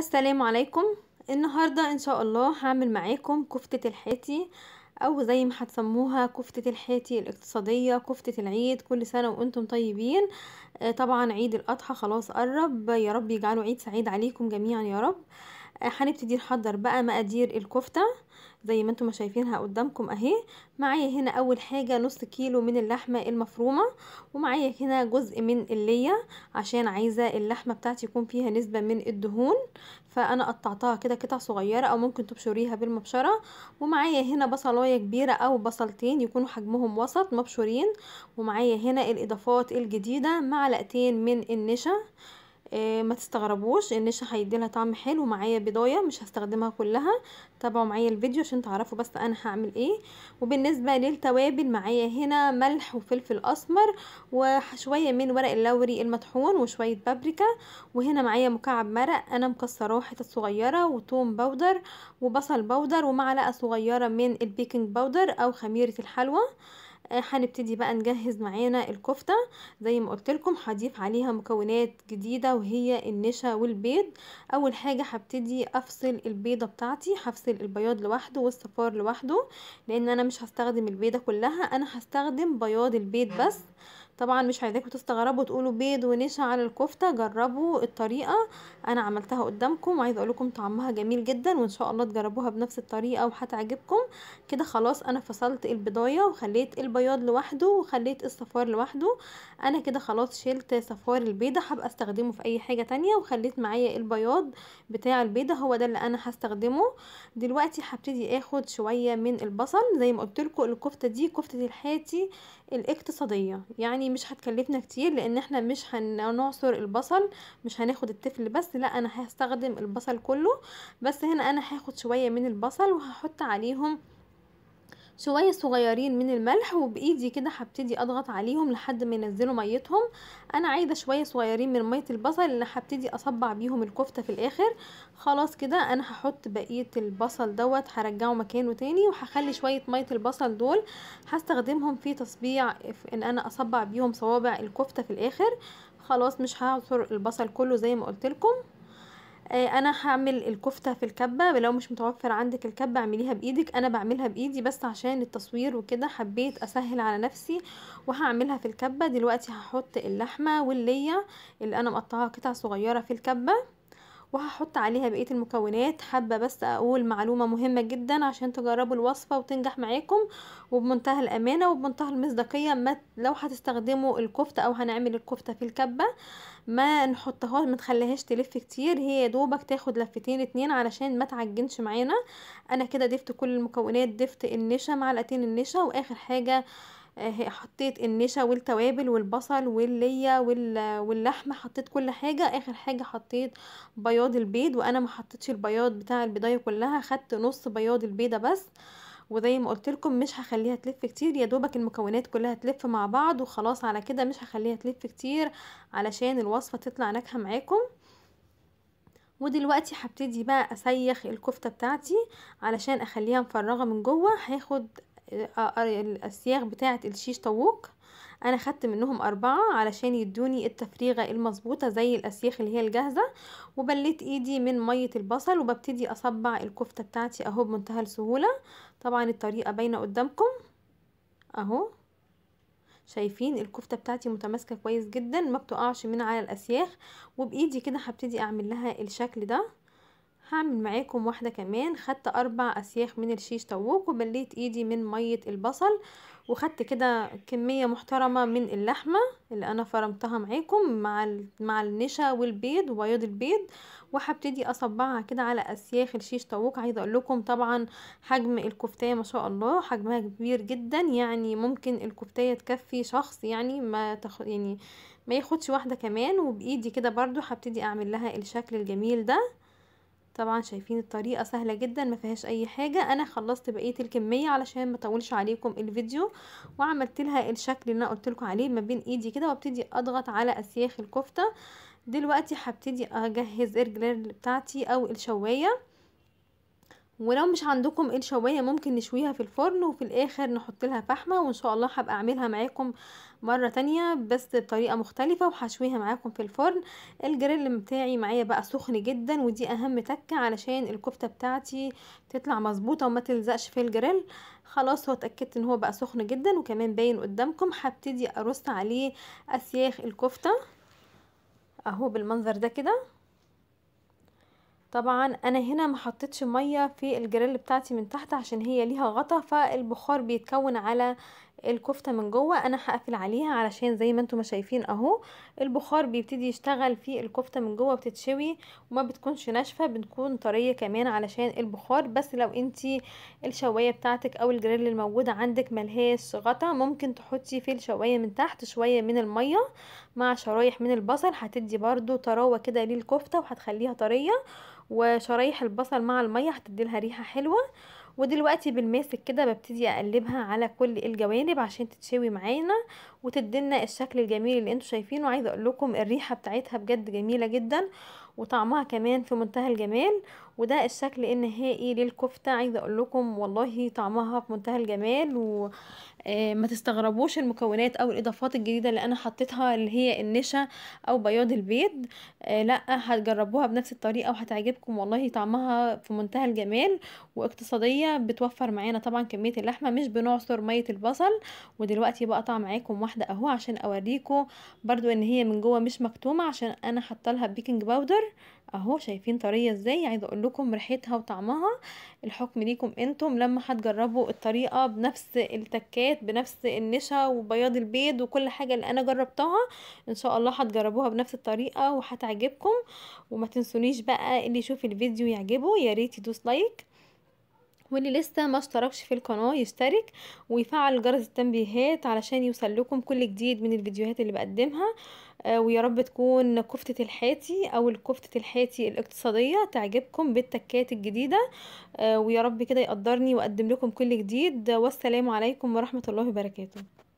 السلام عليكم النهاردة ان شاء الله هعمل معاكم كفتة الحاتي او زي ما هتسموها كفتة الحاتي الاقتصادية كفتة العيد كل سنة وانتم طيبين آه، طبعا عيد الاضحى خلاص قرب يا رب يجعله عيد سعيد عليكم جميعا يا رب هنبتدي نحضر بقى مقادير الكفتة زي ما انتم شايفينها قدامكم اهي معايا هنا اول حاجة نص كيلو من اللحمة المفرومة ومعايا هنا جزء من اللية عشان عايزة اللحمة بتاعتي يكون فيها نسبة من الدهون فانا قطعتها كده قطع صغيرة او ممكن تبشريها بالمبشرة ومعايا هنا بصلاية كبيرة او بصلتين يكونوا حجمهم وسط مبشورين ومعايا هنا الاضافات الجديدة معلقتين من النشا آه ما تستغربوش النشا لها طعم حلو معايا بضايه مش هستخدمها كلها تابعوا معايا الفيديو عشان تعرفوا بس انا هعمل ايه وبالنسبه للتوابل معايا هنا ملح وفلفل اسمر وشويه من ورق اللوري المطحون وشويه بابريكا وهنا معايا مكعب مرق انا مكسراه حتت صغيره وتوم باودر وبصل باودر ومعلقه صغيره من البيكنج باودر او خميره الحلوى هنبتدي بقى نجهز معانا الكفتة زي ما قلت لكم هضيف عليها مكونات جديدة وهي النشا والبيض اول حاجة هبتدي افصل البيضة بتاعتي هفصل البياض لوحده والصفار لوحده لان انا مش هستخدم البيضة كلها انا هستخدم بياض البيض بس طبعا مش عايزاكم تستغربوا تقولوا بيض ونشا على الكفته جربوا الطريقه انا عملتها قدامكم وعايزه اقول لكم طعمها جميل جدا وان شاء الله تجربوها بنفس الطريقه وهتعجبكم كده خلاص انا فصلت البضايه وخليت البياض لوحده وخليت الصفار لوحده انا كده خلاص شلت صفار البيضه هبقى استخدمه في اي حاجه تانية وخليت معايا البياض بتاع البيضه هو ده اللي انا هستخدمه دلوقتي هبتدي اخد شويه من البصل زي ما قلت لكم الكفته دي كفته الحاتي الاقتصاديه يعني مش هتكلفنا كتير لان احنا مش هنعصر البصل مش هناخد التفل بس لا انا هستخدم البصل كله بس هنا انا هاخد شوية من البصل وهحط عليهم شوية صغيرين من الملح وبايدي كده هبتدي اضغط عليهم لحد ما ينزلوا ميتهم انا عايزة شوية صغيرين من مية البصل اللي هبتدي اصبع بيهم الكفتة في الاخر خلاص كده انا هحط بقية البصل دوت هرجعه مكانه تاني وهخلي شوية مية البصل دول هستخدمهم في تصبيع ان انا اصبع بيهم صوابع الكفتة في الاخر خلاص مش هعصر البصل كله زي ما قلت لكم آه، انا هعمل الكفته في الكبه لو مش متوفر عندك الكبه اعمليها بايدك انا بعملها بايدي بس عشان التصوير وكده حبيت اسهل على نفسي وهعملها في الكبه دلوقتي هحط اللحمه والليه اللي انا مقطعاها قطع صغيره في الكبه وهحط عليها بقية المكونات حابة بس اقول معلومة مهمة جدا عشان تجربوا الوصفة وتنجح معاكم وبمنتهى الامانة وبمنتهى المصداقية ما لو هتستخدموا الكفتة او هنعمل الكفتة في الكبة ما نحطها ما تخليهاش تلف كتير هي دوبك تاخد لفتين اتنين علشان ما تعجنش معانا انا كده ضفت كل المكونات ضفت النشا معلقتين النشا واخر حاجة آه، حطيت النشا والتوابل والبصل واللية واللحمة حطيت كل حاجة اخر حاجة حطيت بياض البيض وانا ما حطيتش البياض بتاع البيضاية كلها خدت نص بياض البيضة بس وزي ما قلت لكم مش هخليها تلف كتير يا دوبك المكونات كلها تلف مع بعض وخلاص على كده مش هخليها تلف كتير علشان الوصفه تطلع ناجحه معاكم ودلوقتي هبتدي بقى اسيخ الكفته بتاعتي علشان اخليها مفرغه من جوه هاخد آه، آه، السياغ بتاعة الشيش طاووق انا خدت منهم اربعة علشان يدوني التفريغة المظبوطة زي الاسياخ اللي هي الجاهزة وبليت ايدي من مية البصل وببتدي اصبع الكفتة بتاعتي اهو بمنتهى السهولة طبعا الطريقة باينة قدامكم اهو شايفين الكفتة بتاعتي متماسكة كويس جدا ما بتقعش من على الاسياخ وبايدي كده هبتدي اعمل لها الشكل ده هعمل معاكم واحدة كمان خدت اربع اسياخ من الشيش طوق وبليت ايدي من مية البصل وخدت كده كمية محترمة من اللحمة اللي انا فرمتها معاكم مع مع النشا والبيض وبياض البيض وهبتدي اصبعها كده على اسياخ الشيش طوق عايزة اقول لكم طبعا حجم الكفتية ما شاء الله حجمها كبير جدا يعني ممكن الكفتية تكفي شخص يعني ما تخ... يعني ما ياخدش واحدة كمان وبايدي كده برضو هبتدي اعمل لها الشكل الجميل ده طبعا شايفين الطريقه سهله جدا ما فيهاش اي حاجه انا خلصت بقيه الكميه علشان ما اطولش عليكم الفيديو وعملت لها الشكل اللي انا قلت لكم عليه ما بين ايدي كده وابتدي اضغط على اسياخ الكفته دلوقتي هبتدي اجهز الجلال بتاعتي او الشوايه ولو مش عندكم الشوايه إيه ممكن نشويها في الفرن وفي الاخر نحط لها فحمه وان شاء الله هبقى اعملها معاكم مره تانية بس بطريقه مختلفه وهشويها معاكم في الفرن الجريل بتاعي معايا بقى سخن جدا ودي اهم تكه علشان الكفته بتاعتي تطلع مظبوطه وما تلزقش في الجريل خلاص هو اتاكدت ان هو بقى سخن جدا وكمان باين قدامكم هبتدي ارص عليه اسياخ الكفته اهو بالمنظر ده كده طبعا انا هنا ما حطيتش ميه في الجريل بتاعتي من تحت عشان هي ليها غطا فالبخار بيتكون على الكفتة من جوه انا هقفل عليها علشان زي ما انتم ما شايفين اهو البخار بيبتدي يشتغل في الكفتة من جوه بتتشوي وما بتكونش ناشفة بتكون طرية كمان علشان البخار بس لو انتي الشواية بتاعتك او الجريل الموجودة عندك ملهاش غطا ممكن تحطي في الشواية من تحت شوية من المية مع شرايح من البصل هتدي برضو طراوة كده للكفتة وهتخليها طرية وشرايح البصل مع المية هتدي لها ريحة حلوة ودلوقتي بالماسك كده ببتدي اقلبها على كل الجوانب عشان تتشوي معانا وتدينا الشكل الجميل اللي انتوا شايفينه وعايزه اقول لكم الريحه بتاعتها بجد جميله جدا وطعمها كمان في منتهى الجمال وده الشكل النهائي للكفتة عايزة اقول لكم والله طعمها في منتهى الجمال وما آه، تستغربوش المكونات او الاضافات الجديدة اللي انا حطيتها اللي هي النشا او بياض البيض آه، لا هتجربوها بنفس الطريقة وهتعجبكم والله طعمها في منتهى الجمال واقتصادية بتوفر معانا طبعا كمية اللحمة مش بنعصر مية البصل ودلوقتي بقطع معاكم واحدة اهو عشان اوريكم برضو ان هي من جوه مش مكتومة عشان انا حطلها بيكنج باودر اهو شايفين طريه ازاي عايزه اقول لكم ريحتها وطعمها الحكم ليكم انتم لما هتجربوا الطريقه بنفس التكات بنفس النشا وبياض البيض وكل حاجه اللي انا جربتها ان شاء الله هتجربوها بنفس الطريقه وهتعجبكم وما تنسونيش بقى اللي يشوف الفيديو يعجبه يا ريت يدوس لايك واللي لسه ما اشتركش في القناة يشترك ويفعل جرس التنبيهات علشان يوصل لكم كل جديد من الفيديوهات اللي بقدمها آه، ويا رب تكون كفتة الحاتي او الكفتة الحاتي الاقتصادية تعجبكم بالتكات الجديدة آه، ويا رب كده يقدرني واقدم لكم كل جديد والسلام عليكم ورحمة الله وبركاته